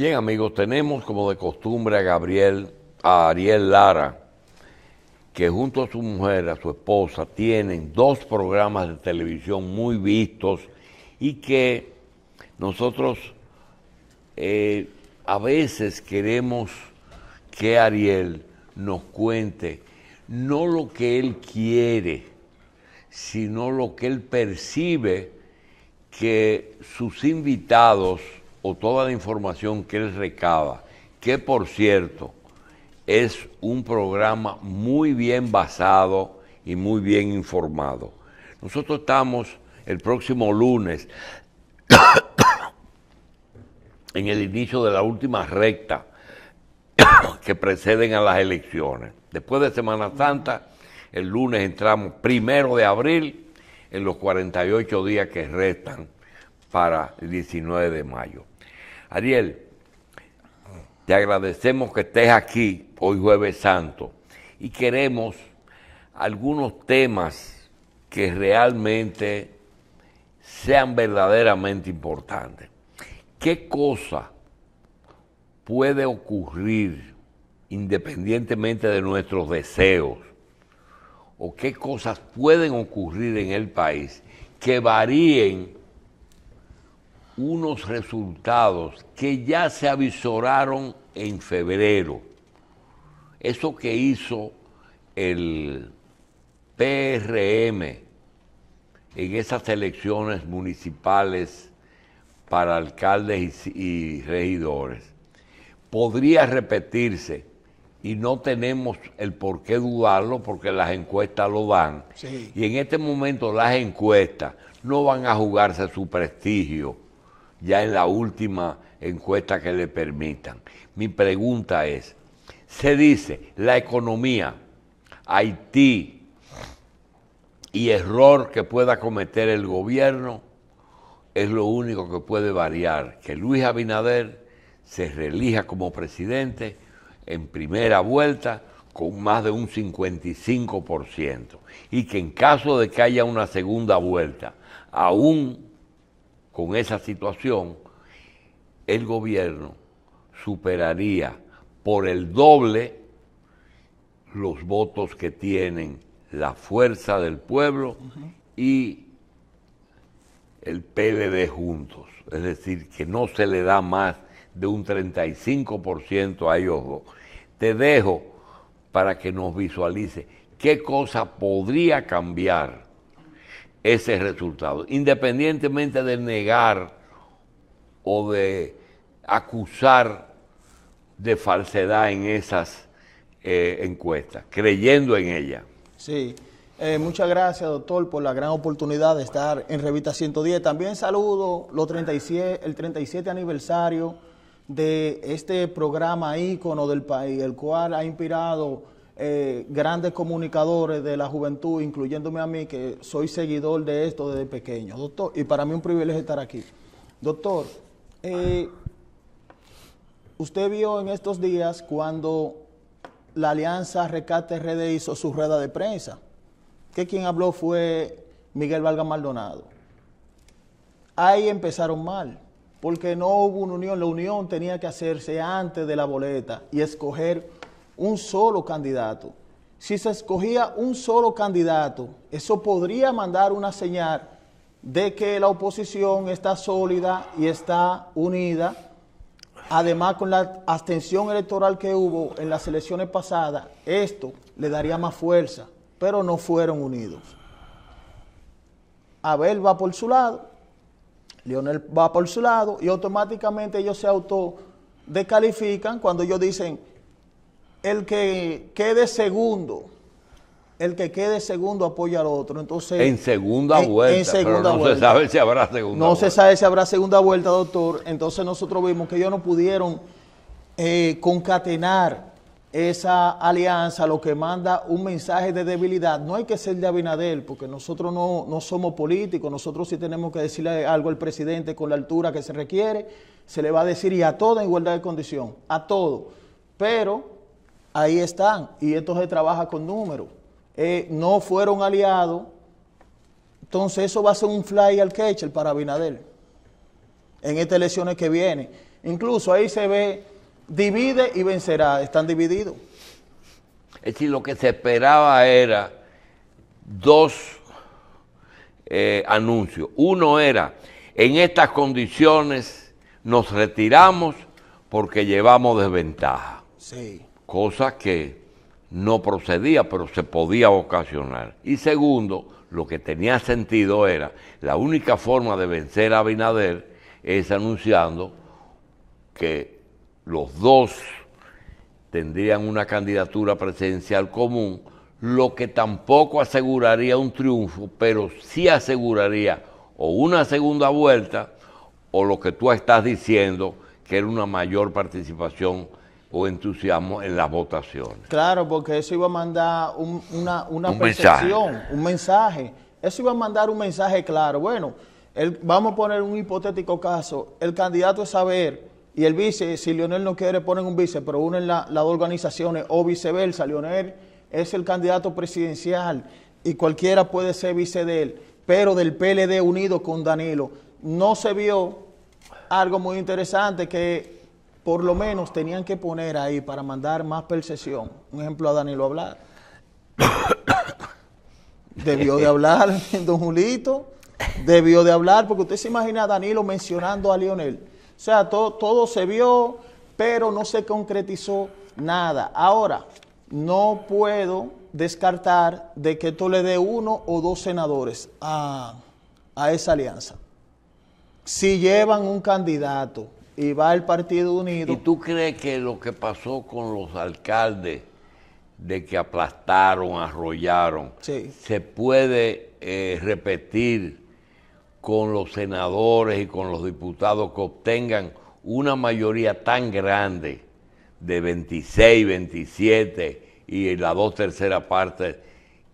Bien, amigos, tenemos como de costumbre a Gabriel, a Ariel Lara, que junto a su mujer, a su esposa, tienen dos programas de televisión muy vistos y que nosotros eh, a veces queremos que Ariel nos cuente no lo que él quiere, sino lo que él percibe que sus invitados o toda la información que él recaba, que por cierto es un programa muy bien basado y muy bien informado. Nosotros estamos el próximo lunes en el inicio de la última recta que preceden a las elecciones. Después de Semana Santa, el lunes entramos primero de abril en los 48 días que restan para el 19 de mayo. Ariel, te agradecemos que estés aquí hoy jueves santo y queremos algunos temas que realmente sean verdaderamente importantes. ¿Qué cosa puede ocurrir independientemente de nuestros deseos? ¿O qué cosas pueden ocurrir en el país que varíen unos resultados que ya se avisoraron en febrero. Eso que hizo el PRM en esas elecciones municipales para alcaldes y, regidores podría repetirse y no tenemos el por qué dudarlo porque las encuestas lo dan. Y en este momento las encuestas no van a jugarse su prestigio ya en la última encuesta que le permitan. Mi pregunta es, se dice la economía, Haití y error que pueda cometer el gobierno es lo único que puede variar, que Luis Abinader se reelija como presidente en primera vuelta con más de un 55% y que en caso de que haya una segunda vuelta, aún con esa situación, el gobierno superaría por el doble los votos que tienen la fuerza del pueblo y el PLD juntos. Es decir, que no se le da más de un 35% a ellos dos. Te dejo para que nos visualice qué cosa podría cambiar ese resultado, independientemente de negar o de acusar de falsedad en esas eh, encuestas, creyendo en ella. Sí, eh, muchas gracias doctor por la gran oportunidad de estar en Revista 110. También saludo los 37, el 37 aniversario de este programa ícono del país, el cual ha inspirado eh, grandes comunicadores de la juventud, incluyéndome a mí, que soy seguidor de esto desde pequeño, doctor, y para mí un privilegio estar aquí. Doctor, eh, usted vio en estos días cuando la Alianza Rescate RD hizo su rueda de prensa, que quien habló fue Miguel Valga Maldonado. Ahí empezaron mal, porque no hubo una unión, la unión tenía que hacerse antes de la boleta y escoger un solo candidato. Si se escogía un solo candidato, eso podría mandar una señal de que la oposición está sólida y está unida. Además, con la abstención electoral que hubo en las elecciones pasadas, esto le daría más fuerza, pero no fueron unidos. Abel va por su lado, Leonel va por su lado y automáticamente ellos se autodescalifican cuando ellos dicen, el que quede segundo, el que quede segundo apoya al otro. Entonces, en segunda vuelta. no se sabe si habrá segunda vuelta. No se sabe si habrá segunda vuelta, doctor. Entonces nosotros vimos que ellos no pudieron eh, concatenar esa alianza, lo que manda un mensaje de debilidad. No hay que ser de Abinadel, porque nosotros no, no somos políticos, nosotros sí tenemos que decirle algo al presidente con la altura que se requiere, se le va a decir y a todo en igualdad de condición, a todo. Pero Ahí están. Y esto se trabaja con números. Eh, no fueron aliados. Entonces eso va a ser un fly al catcher para binader En estas elecciones que viene. Incluso ahí se ve, divide y vencerá. Están divididos. Es decir, lo que se esperaba era dos eh, anuncios. Uno era, en estas condiciones nos retiramos porque llevamos desventaja. Sí cosa que no procedía, pero se podía ocasionar. Y segundo, lo que tenía sentido era, la única forma de vencer a Abinader es anunciando que los dos tendrían una candidatura presidencial común, lo que tampoco aseguraría un triunfo, pero sí aseguraría o una segunda vuelta o lo que tú estás diciendo, que era una mayor participación o entusiasmo en las votaciones. Claro, porque eso iba a mandar una, una percepción, un mensaje. Eso iba a mandar un mensaje claro. Bueno, vamos a poner un hipotético caso. El candidato es saber y el vice, si Lionel no quiere, ponen un vice, pero unen las la organizaciones o viceversa. Lionel es el candidato presidencial y cualquiera puede ser vice de él, pero del PLD unido con Danilo. No se vio algo muy interesante que por lo menos tenían que poner ahí para mandar más percepción. Un ejemplo a Danilo hablar. debió de hablar, don Julito. Debió de hablar, porque usted se imagina a Danilo mencionando a Lionel. O sea, todo, todo se vio, pero no se concretizó nada. Ahora, no puedo descartar de que esto le dé uno o dos senadores a, a esa alianza. Si llevan un candidato y va el Partido Unido. ¿Y tú crees que lo que pasó con los alcaldes de que aplastaron, arrollaron, se puede eh, repetir con los senadores y con los diputados que obtengan una mayoría tan grande de 26, 27 y la dos terceras partes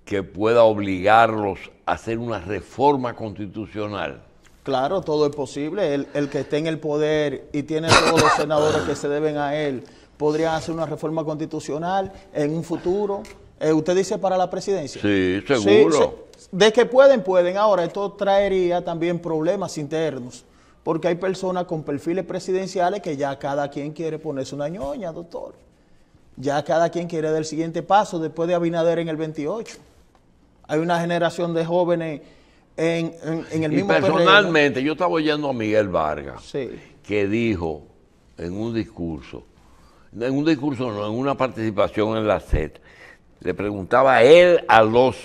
que pueda obligarlos a hacer una reforma constitucional? Claro, todo es posible. El, que esté en el poder y tiene todos los senadores que se deben a él, podría hacer una reforma constitucional en un futuro. Eh, ¿Usted dice para la presidencia? Sí, seguro. De que pueden, pueden. Ahora, esto traería también problemas internos, porque hay personas con perfiles presidenciales que ya cada quien quiere ponerse una ñoña, doctor. Ya cada quien quiere dar el siguiente paso después de Abinader en el 28. Hay una generación de jóvenes en, personalmente, yo estaba oyendo a Miguel Vargas, que dijo en un discurso, en un discurso no, en una participación en la SED, le preguntaba a él a los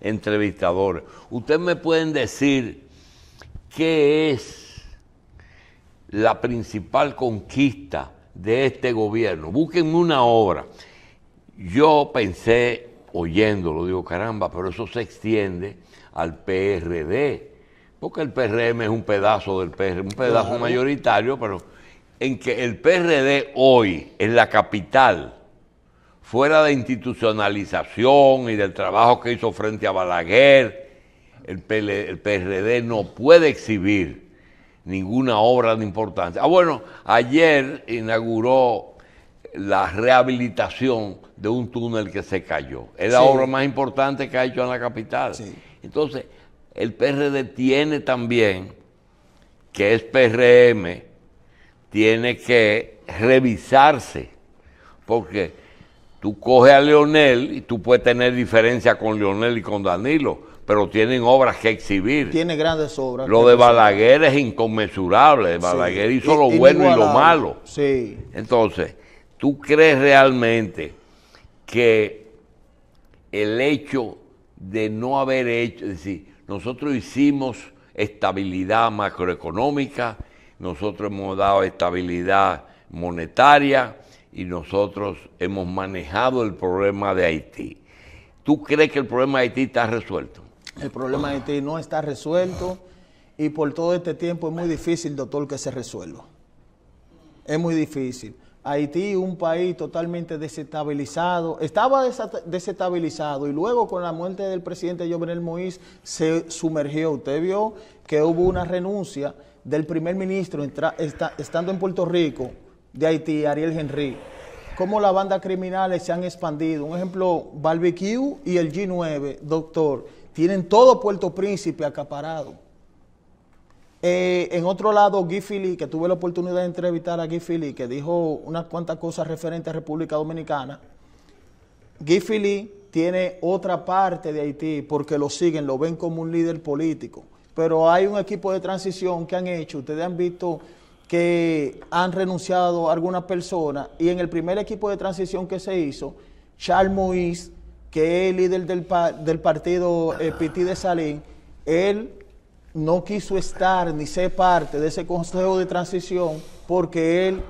entrevistadores, ¿ustedes me pueden decir qué es la principal conquista de este gobierno? Busquen una obra. Yo pensé oyéndolo, digo, caramba, pero eso se extiende al PRD, porque el PRM es un pedazo del PRD, un pedazo mayoritario, pero en que el PRD hoy en la capital, fuera de institucionalización y del trabajo que hizo frente a Balaguer, el, el PRD no puede exhibir ninguna obra de importancia. Ah, bueno, ayer inauguró la rehabilitación de un túnel que se cayó. Es la obra más importante que ha hecho en la capital. Entonces, el PRD tiene también, que es PRM, tiene que revisarse, porque tú coges a Leonel y tú puedes tener diferencia con Leonel y con Danilo, pero tienen obras que exhibir. Tiene grandes obras. Lo de Balaguer es inconmensurable. Balaguer hizo lo bueno y lo malo. Sí. Entonces, ¿Tú crees realmente que el hecho de no haber hecho, es decir, nosotros hicimos estabilidad macroeconómica, nosotros hemos dado estabilidad monetaria y nosotros hemos manejado el problema de Haití. ¿Tú crees que el problema de Haití está resuelto? El problema de Haití no está resuelto y por todo este tiempo es muy difícil, doctor, que se resuelva. Es muy difícil. Haití, un país totalmente desestabilizado, estaba desestabilizado y luego con la muerte del presidente Jovenel Moïse se sumergió. Usted vio que hubo una renuncia del primer ministro estando en Puerto Rico de Haití, Ariel Henry. Cómo las bandas criminales se han expandido. Un ejemplo, Barbecue y el G9, doctor, tienen todo Puerto Príncipe acaparado. Eh, en otro lado, Philly, que tuve la oportunidad de entrevistar a Philly, que dijo unas cuantas cosas referentes a República Dominicana. Philly tiene otra parte de Haití porque lo siguen, lo ven como un líder político. Pero hay un equipo de transición que han hecho, ustedes han visto que han renunciado algunas personas y en el primer equipo de transición que se hizo, Charles Moïse, que es líder del, del partido eh, de Salín, él no quiso estar ni ser parte de ese consejo de transición porque él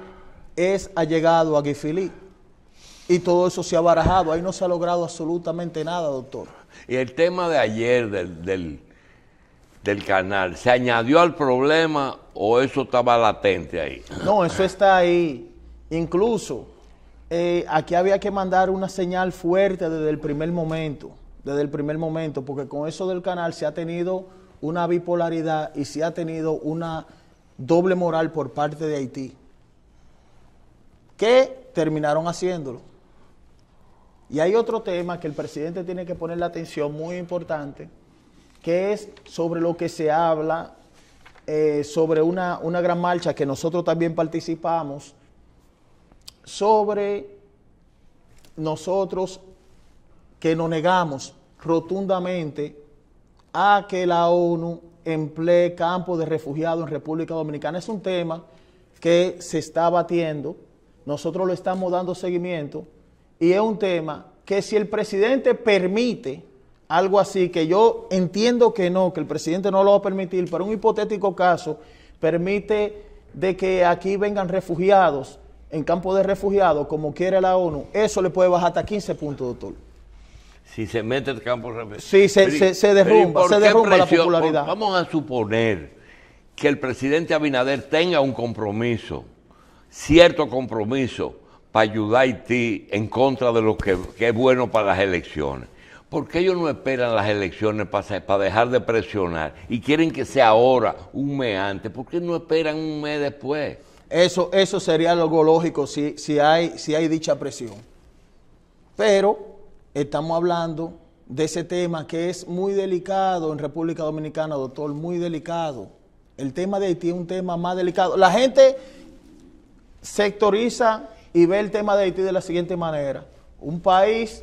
es allegado a Guifilí. Y todo eso se ha barajado, ahí no se ha logrado absolutamente nada, doctor. Y el tema de ayer del, canal, ¿se añadió al problema o eso estaba latente ahí? No, eso está ahí. Incluso eh, aquí había que mandar una señal fuerte desde el primer momento, desde el primer momento, porque con eso del canal se ha tenido una bipolaridad y si ha tenido una doble moral por parte de Haití, que terminaron haciéndolo. Y hay otro tema que el presidente tiene que poner la atención muy importante, que es sobre lo que se habla, eh, sobre una, una gran marcha que nosotros también participamos, sobre nosotros que nos negamos rotundamente a que la ONU emplee campos de refugiados en República Dominicana. Es un tema que se está batiendo, nosotros lo estamos dando seguimiento y es un tema que si el presidente permite algo así, que yo entiendo que no, que el presidente no lo va a permitir, pero un hipotético caso permite de que aquí vengan refugiados en campos de refugiados, como quiere la ONU, eso le puede bajar hasta 15 puntos, doctor si se mete el campo Si se, se, se derrumba, se derrumba la popularidad. vamos a suponer que el presidente Abinader tenga un compromiso, cierto compromiso, para ayudar a Haití en contra de lo que, es bueno para las elecciones. ¿Por qué ellos no esperan las elecciones para, para dejar de presionar y quieren que sea ahora, un mes antes? ¿Por qué no esperan un mes después? Eso, eso sería algo lógico si, si, hay, si hay dicha presión. Pero estamos hablando de ese tema que es muy delicado en República Dominicana, doctor, muy delicado. El tema de Haití es un tema más delicado. La gente sectoriza y ve el tema de Haití de la siguiente manera. Un país,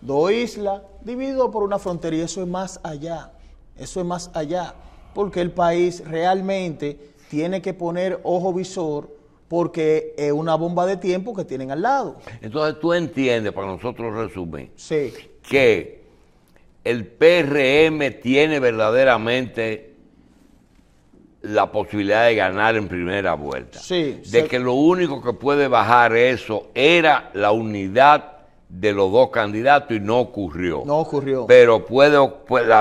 dos islas, dividido por una frontera y eso es más allá. Eso es más allá, porque el país realmente tiene que poner ojo visor porque es una bomba de tiempo que tienen al lado. Entonces tú entiendes, para nosotros resumir, que el PRM tiene verdaderamente la posibilidad de ganar en primera vuelta. Sí, de que lo único que puede bajar eso era la unidad de los dos candidatos y no ocurrió. No ocurrió. Pero pues,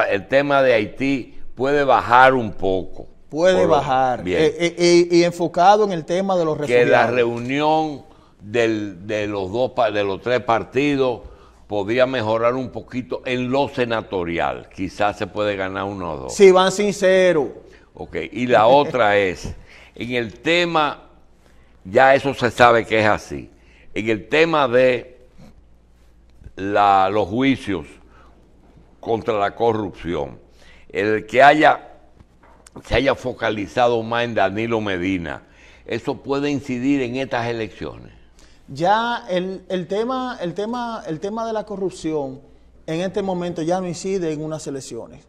el tema de Haití puede bajar un poco. Puede bajar. Eh, eh, eh, y enfocado en el tema de los resultados. Que la reunión de, los dos, de los tres partidos podría mejorar un poquito en lo senatorial. Quizás se puede ganar uno o dos. Si van sinceros. Ok, y la otra es, en el tema, ya eso se sabe que es así, en el tema de los juicios contra la corrupción, el que haya se haya focalizado más en Danilo Medina, ¿eso puede incidir en estas elecciones? Ya el, tema, el, tema, el tema de la corrupción en este momento ya no incide en unas elecciones.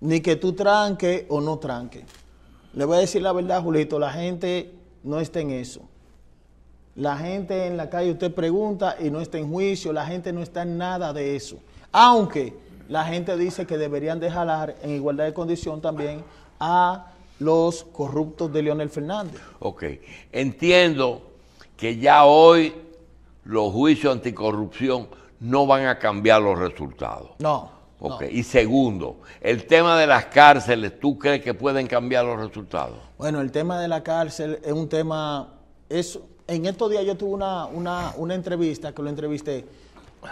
Ni que tú tranque o no tranque. Le voy a decir la verdad, Julito, la gente no está en eso. La gente en la calle usted pregunta y no está en juicio, la gente no está en nada de eso. Aunque la gente dice que deberían dejar en igualdad de condición también a los corruptos de Leonel Fernández. Ok, entiendo que ya hoy los juicios anticorrupción no van a cambiar los resultados. No. Ok, y segundo, el tema de las cárceles, ¿tú crees que pueden cambiar los resultados? Bueno, el tema de la cárcel es un tema, es, en estos días yo tuve una, una entrevista que lo entrevisté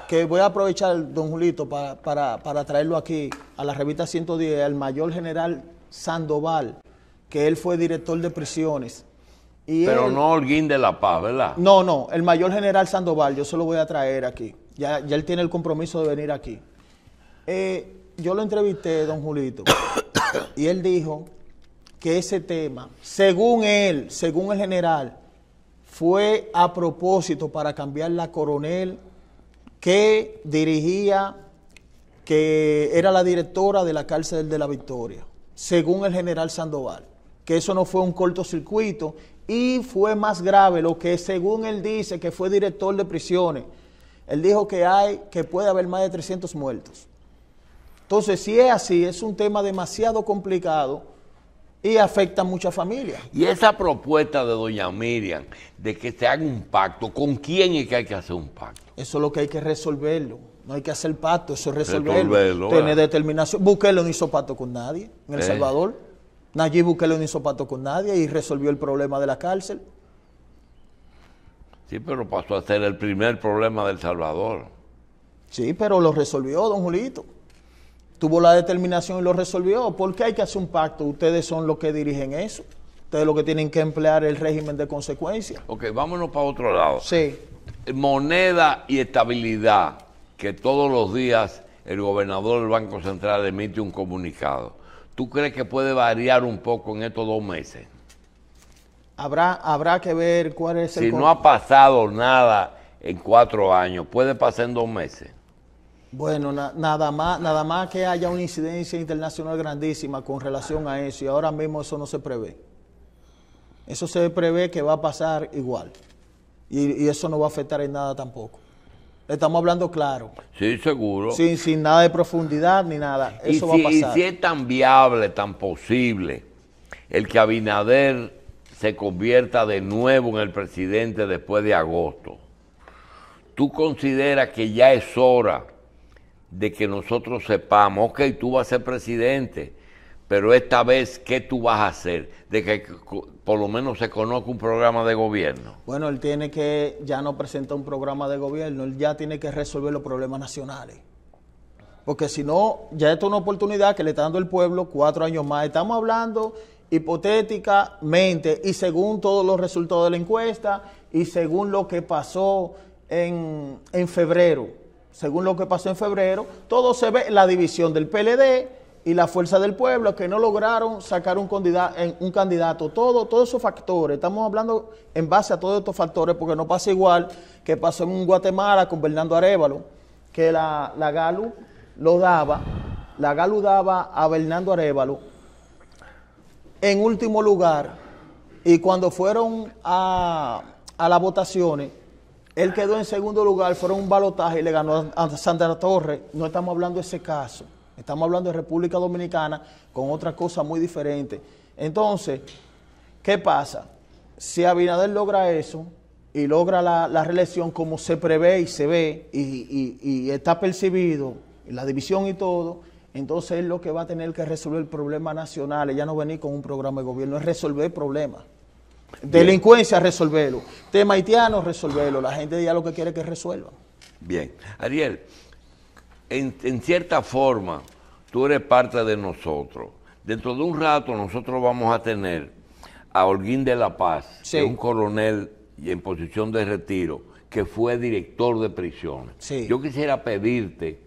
que voy a aprovechar, don Julito, para, traerlo aquí a la revista 110, al mayor general Sandoval, que él fue director de prisiones. Y Pero no Holguín de la Paz, ¿verdad? No, no, el mayor general Sandoval, yo se lo voy a traer aquí. Ya, él tiene el compromiso de venir aquí. Eh, yo lo entrevisté, don Julito, y él dijo que ese tema, según él, según el general, fue a propósito para cambiar la coronel que dirigía, que era la directora de la cárcel de la Victoria, según el general Sandoval, que eso no fue un cortocircuito y fue más grave lo que según él dice que fue director de prisiones. Él dijo que hay que puede haber más de 300 muertos. Entonces, si es así, es un tema demasiado complicado y afecta a muchas familias. Y esa propuesta de doña Miriam de que se haga un pacto, ¿con quién es que hay que hacer un pacto? Eso es lo que hay que resolverlo. No hay que hacer pacto, eso es resolverlo. resolverlo tener determinación. Bukele no hizo pacto con nadie en El eh. Salvador. Nayib Bukele no hizo pacto con nadie y resolvió el problema de la cárcel. Sí, pero pasó a ser el primer problema del Salvador. Sí, pero lo resolvió, don Julito tuvo la determinación y lo resolvió. ¿Por qué hay que hacer un pacto? Ustedes son los que dirigen eso. Ustedes los que tienen que emplear el régimen de consecuencias. Ok, vámonos para otro lado. Sí. Moneda y estabilidad, que todos los días el gobernador del Banco Central emite un comunicado. ¿Tú crees que puede variar un poco en estos dos meses? Habrá, habrá que ver cuál es el... Si no ha pasado nada en cuatro años, puede pasar en dos meses. Bueno, nada, más, nada más que haya una incidencia internacional grandísima con relación a eso, y ahora mismo eso no se prevé. Eso se prevé que va a pasar igual, y, eso no va a afectar en nada tampoco. Estamos hablando claro. Sí, seguro. Sin, sin nada de profundidad ni nada. Eso va a pasar. Y si es tan viable, tan posible, el que Abinader se convierta de nuevo en el presidente después de agosto, ¿tú consideras que ya es hora de que nosotros sepamos, ok, tú vas a ser presidente, pero esta vez, ¿qué tú vas a hacer? De que por lo menos se conozca un programa de gobierno. Bueno, él tiene que, ya no presenta un programa de gobierno, él ya tiene que resolver los problemas nacionales. Porque si no, ya esto es una oportunidad que le está dando el pueblo cuatro años más. Estamos hablando hipotéticamente y según todos los resultados de la encuesta y según lo que pasó en, en febrero según lo que pasó en febrero, todo se ve la división del PLD y la fuerza del pueblo que no lograron sacar un candidato, todos esos factores, estamos hablando en base a todos estos factores porque no pasa igual que pasó en Guatemala con Bernardo Arevalo, que la, GALU lo daba, la GALU daba a Bernardo Arevalo en último lugar y cuando fueron a, a las votaciones él quedó en segundo lugar, fueron un balotaje y le ganó a Sandra Torres. No estamos hablando de ese caso. Estamos hablando de República Dominicana con otra cosa muy diferente. Entonces, ¿qué pasa? Si Abinader logra eso y logra la, reelección como se prevé y se ve y, está percibido, la división y todo, entonces él lo que va a tener que resolver el problema nacional. Ya no venir con un programa de gobierno, es resolver problemas. Delincuencia, resolverlo. Tema haitiano, resolverlo. La gente ya lo que quiere que resuelva. Bien. Ariel, en, cierta forma, tú eres parte de nosotros. Dentro de un rato nosotros vamos a tener a Holguín de la Paz, que es un coronel en posición de retiro, que fue director de prisiones. Yo quisiera pedirte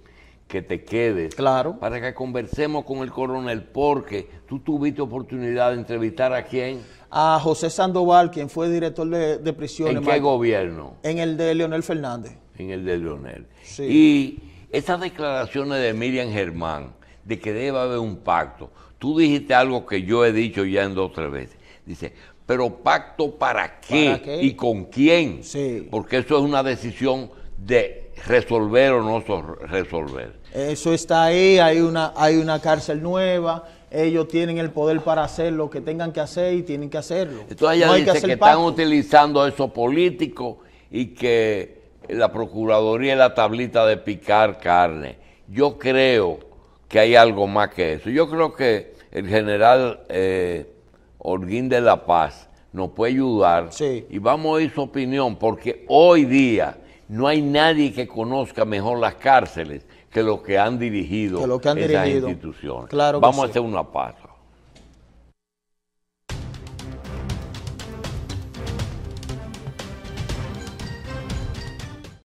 que te quedes. Claro. Para que conversemos con el coronel, porque tú tuviste oportunidad de entrevistar a quién. A José Sandoval, quien fue director de, prisión, prisiones. ¿En qué gobierno? En el de Leonel Fernández. En el de Leonel. Y esas declaraciones de Miriam Germán, de que debe haber un pacto. Tú dijiste algo que yo he dicho ya en dos o tres veces. Dice, pero pacto para qué, y con quién. Sí. Porque eso es una decisión de resolver o no resolver. Eso está ahí, hay una, hay una cárcel nueva, ellos tienen el poder para hacer lo que tengan que hacer y tienen que hacerlo. Entonces ella dice que, están utilizando eso político y que la Procuraduría es la tablita de picar carne. Yo creo que hay algo más que eso. Yo creo que el general eh, Orguín de la Paz nos puede ayudar y vamos a oír su opinión, porque hoy día no hay nadie que conozca mejor las cárceles que los que han dirigido esas instituciones. Claro Vamos a hacer una paso.